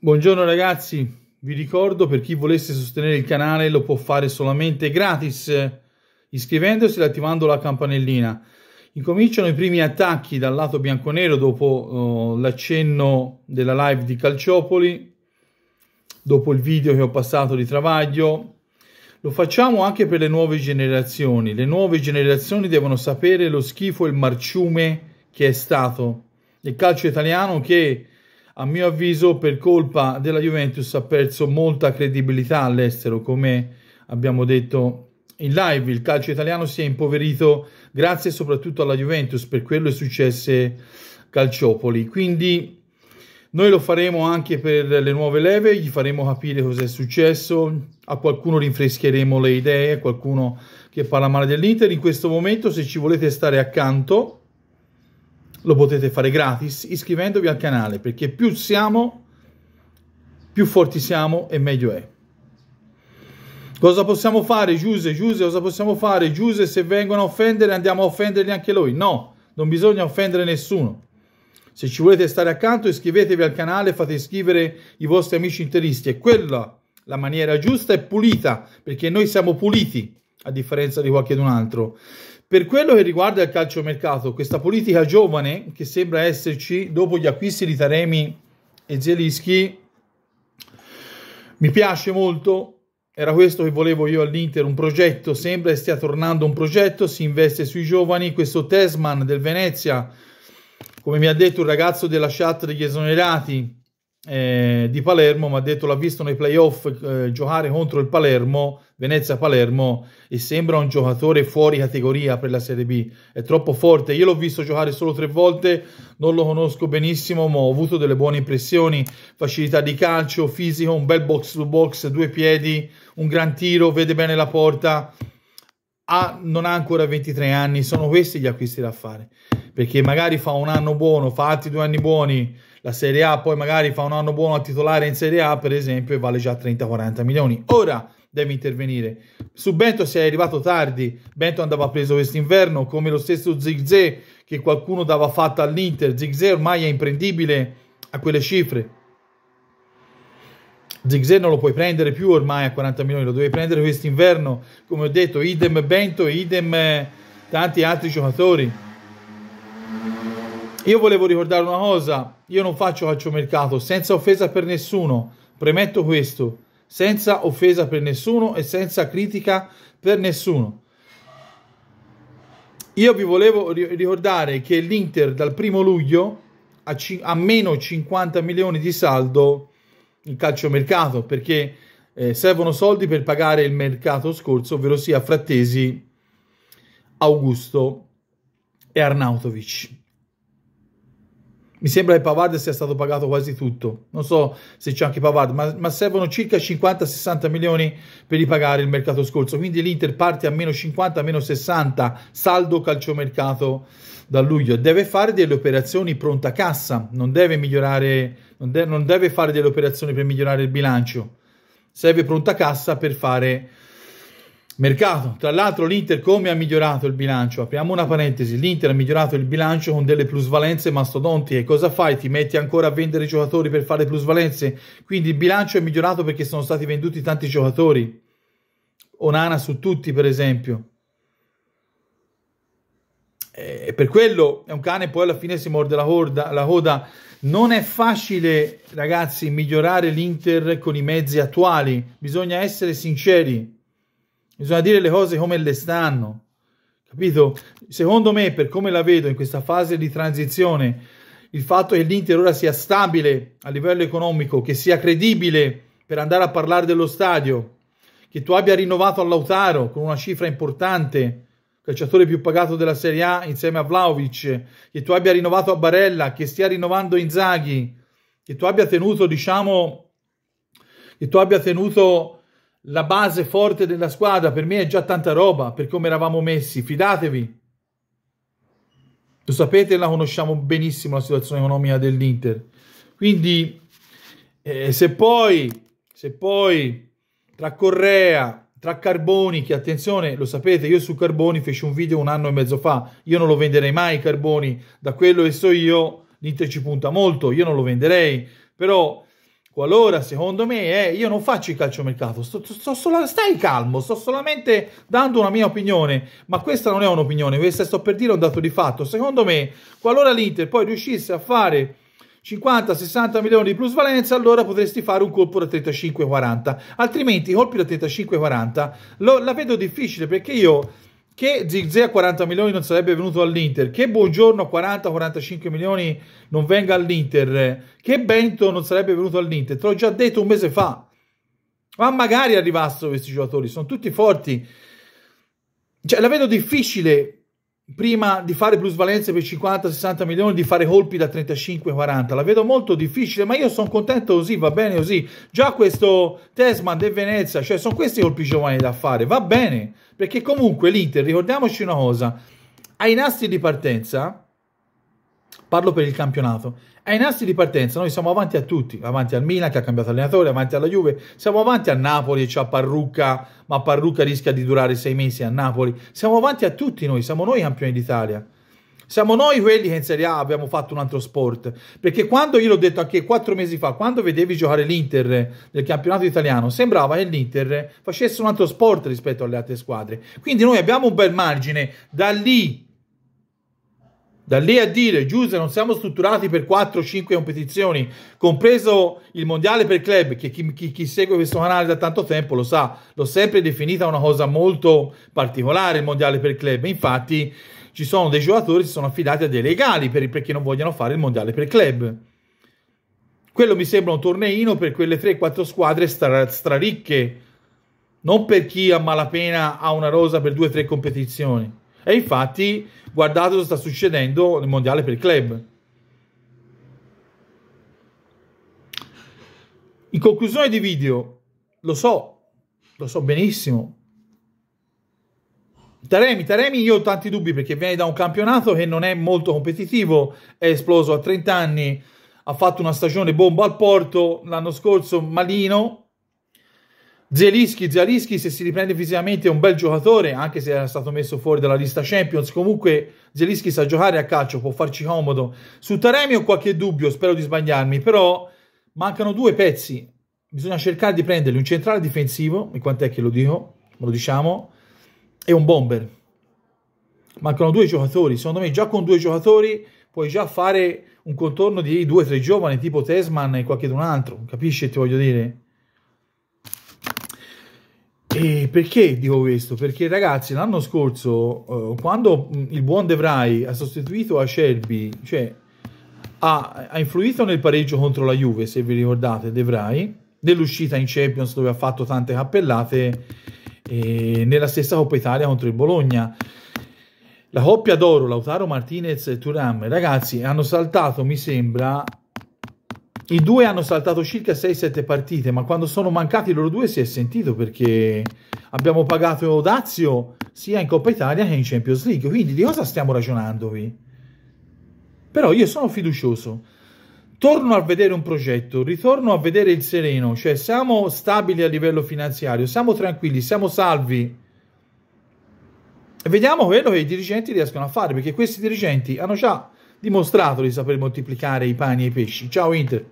Buongiorno ragazzi, vi ricordo per chi volesse sostenere il canale lo può fare solamente gratis iscrivendosi e attivando la campanellina. Incominciano i primi attacchi dal lato bianconero dopo uh, l'accenno della live di Calciopoli, dopo il video che ho passato di Travaglio. Lo facciamo anche per le nuove generazioni. Le nuove generazioni devono sapere lo schifo e il marciume che è stato il calcio italiano che a mio avviso per colpa della Juventus ha perso molta credibilità all'estero, come abbiamo detto in live, il calcio italiano si è impoverito grazie soprattutto alla Juventus, per quello è successe Calciopoli. Quindi noi lo faremo anche per le nuove leve, gli faremo capire cosa è successo, a qualcuno rinfrescheremo le idee, a qualcuno che parla male dell'Inter. In questo momento se ci volete stare accanto lo potete fare gratis iscrivendovi al canale perché più siamo più forti siamo e meglio è cosa possiamo fare Giuse Giuse cosa possiamo fare Giuse se vengono a offendere andiamo a offenderli anche noi no non bisogna offendere nessuno se ci volete stare accanto iscrivetevi al canale fate iscrivere i vostri amici interisti è quella la maniera giusta e pulita perché noi siamo puliti a differenza di qualche altro. Per quello che riguarda il calciomercato, questa politica giovane che sembra esserci dopo gli acquisti di Taremi e Zelischi mi piace molto. Era questo che volevo io all'Inter, un progetto, sembra stia tornando un progetto, si investe sui giovani, questo Tesman del Venezia, come mi ha detto un ragazzo della chat degli esonerati, eh, di Palermo mi ha detto l'ha visto nei playoff eh, giocare contro il Palermo, Venezia-Palermo e sembra un giocatore fuori categoria per la Serie B, è troppo forte, io l'ho visto giocare solo tre volte, non lo conosco benissimo ma ho avuto delle buone impressioni, facilità di calcio, fisico, un bel box to box, due piedi, un gran tiro, vede bene la porta, ha, non ha ancora 23 anni, sono questi gli acquisti da fare, perché magari fa un anno buono, fa altri due anni buoni, la Serie A poi magari fa un anno buono a titolare in Serie A, per esempio, e vale già 30-40 milioni. Ora deve intervenire. Su Bento si è arrivato tardi, Bento andava preso quest'inverno, come lo stesso Zigze che qualcuno dava fatta all'Inter. Zigze ormai è imprendibile a quelle cifre. Zigze non lo puoi prendere più ormai a 40 milioni, lo devi prendere quest'inverno, come ho detto, idem Bento, idem tanti altri giocatori. Io volevo ricordare una cosa, io non faccio calciomercato senza offesa per nessuno, premetto questo, senza offesa per nessuno e senza critica per nessuno. Io vi volevo ricordare che l'Inter dal primo luglio a, a, meno 50 milioni di saldo in calciomercato perché eh, servono soldi per pagare il mercato scorso, ovvero sia Frattesi, Augusto e Arnautovic mi sembra che Pavard sia stato pagato quasi tutto, non so se c'è anche Pavard, ma, ma servono circa 50-60 milioni per ripagare il mercato scorso, quindi l'Inter parte a meno 50, meno 60 saldo calciomercato da luglio, deve fare delle operazioni pronta cassa, non deve migliorare, non, de non deve fare delle operazioni per migliorare il bilancio, serve pronta cassa per fare Mercato, tra l'altro l'Inter come ha migliorato il bilancio? Apriamo una parentesi, l'Inter ha migliorato il bilancio con delle plusvalenze mastodontiche, cosa fai? Ti metti ancora a vendere giocatori per fare plusvalenze? Quindi il bilancio è migliorato perché sono stati venduti tanti giocatori, Onana su tutti per esempio. E eh, per quello è un cane poi alla fine si morde la, horda, la coda. Non è facile ragazzi migliorare l'Inter con i mezzi attuali, bisogna essere sinceri. Bisogna dire le cose come le stanno. Capito? Secondo me, per come la vedo in questa fase di transizione, il fatto che l'Inter ora sia stabile a livello economico, che sia credibile per andare a parlare dello stadio, che tu abbia rinnovato all'Autaro con una cifra importante, calciatore più pagato della Serie A insieme a Vlaovic, che tu abbia rinnovato a Barella, che stia rinnovando Inzaghi, che tu abbia tenuto, diciamo, che tu abbia tenuto la base forte della squadra. Per me è già tanta roba per come eravamo messi, fidatevi. Lo sapete, la conosciamo benissimo la situazione economica dell'Inter. Quindi, eh, se poi, se poi tra Correa, tra Carboni, che attenzione, lo sapete, io su Carboni feci un video un anno e mezzo fa, io non lo venderei mai Carboni, da quello che so io l'Inter ci punta molto, io non lo venderei, però qualora secondo me eh, io non faccio il calciomercato, sto, sto, sto, stai calmo, sto solamente dando una mia opinione, ma questa non è un'opinione, questa sto per dire un dato di fatto. Secondo me, qualora l'Inter poi riuscisse a fare 50-60 milioni di plusvalenza, allora potresti fare un colpo da 35-40, altrimenti i colpi da 35-40 la vedo difficile perché io che Zigze a 40 milioni non sarebbe venuto all'Inter, che Buongiorno a 40-45 milioni non venga all'Inter, che Bento non sarebbe venuto all'Inter, te l'ho già detto un mese fa, ma magari arrivassero questi giocatori, sono tutti forti, cioè la vedo difficile prima di fare plusvalenze per 50-60 milioni, di fare colpi da 35-40. La vedo molto difficile, ma io sono contento così, va bene così. Già questo Tesman del Venezia, cioè sono questi colpi giovani da fare, va bene. Perché comunque l'Inter, ricordiamoci una cosa, ai nastri di partenza parlo per il campionato. Ai nastri di partenza noi siamo avanti a tutti, avanti al Milan che ha cambiato allenatore, avanti alla Juve, siamo avanti a Napoli, c'è Parrucca, ma Parrucca rischia di durare sei mesi a Napoli. Siamo avanti a tutti noi, siamo noi campioni d'Italia. Siamo noi quelli che in Serie A abbiamo fatto un altro sport. Perché quando io l'ho detto anche quattro mesi fa, quando vedevi giocare l'Inter nel campionato italiano, sembrava che l'Inter facesse un altro sport rispetto alle altre squadre. Quindi noi abbiamo un bel margine da lì da lì a dire, Giuse, non siamo strutturati per 4-5 competizioni, compreso il mondiale per club, che chi, chi, chi, segue questo canale da tanto tempo lo sa, l'ho sempre definita una cosa molto particolare il mondiale per club. Infatti ci sono dei giocatori che si sono affidati a dei legali per, perché non vogliono fare il mondiale per club. Quello mi sembra un torneino per quelle 3-4 squadre stra, straricche, non per chi a malapena ha una rosa per 2-3 competizioni. E infatti guardate cosa sta succedendo nel mondiale per il club. In conclusione di video, lo so, lo so benissimo. Taremi, Taremi, io ho tanti dubbi perché viene da un campionato che non è molto competitivo, è esploso a 30 anni, ha fatto una stagione bomba al porto, l'anno scorso malino, Zielischi, Zielischi se si riprende fisicamente è un bel giocatore, anche se era stato messo fuori dalla lista Champions, comunque Zielischi sa giocare a calcio, può farci comodo. Su Taremi ho qualche dubbio, spero di sbagliarmi, però mancano due pezzi, bisogna cercare di prenderli, un centrale difensivo, e quant'è che lo dico, lo diciamo, e un bomber. Mancano due giocatori, secondo me già con due giocatori puoi già fare un contorno di due o tre giovani, tipo Tesman e qualche un altro, capisci che ti voglio dire? E perché dico questo? Perché ragazzi, l'anno scorso, eh, quando il buon De Vrij ha sostituito Acerbi, cioè ha, ha, influito nel pareggio contro la Juve, se vi ricordate, De Vrij, nell'uscita in Champions dove ha fatto tante cappellate, eh, nella stessa Coppa Italia contro il Bologna. La coppia d'oro, Lautaro Martinez e Turam, ragazzi, hanno saltato, mi sembra, i due hanno saltato circa 6-7 partite, ma quando sono mancati loro due si è sentito perché abbiamo pagato Dazio sia in Coppa Italia che in Champions League. Quindi di cosa stiamo ragionandovi? Però io sono fiducioso. Torno a vedere un progetto, ritorno a vedere il sereno, cioè siamo stabili a livello finanziario, siamo tranquilli, siamo salvi. vediamo quello che i dirigenti riescono a fare, perché questi dirigenti hanno già dimostrato di saper moltiplicare i pani e i pesci. Ciao Inter!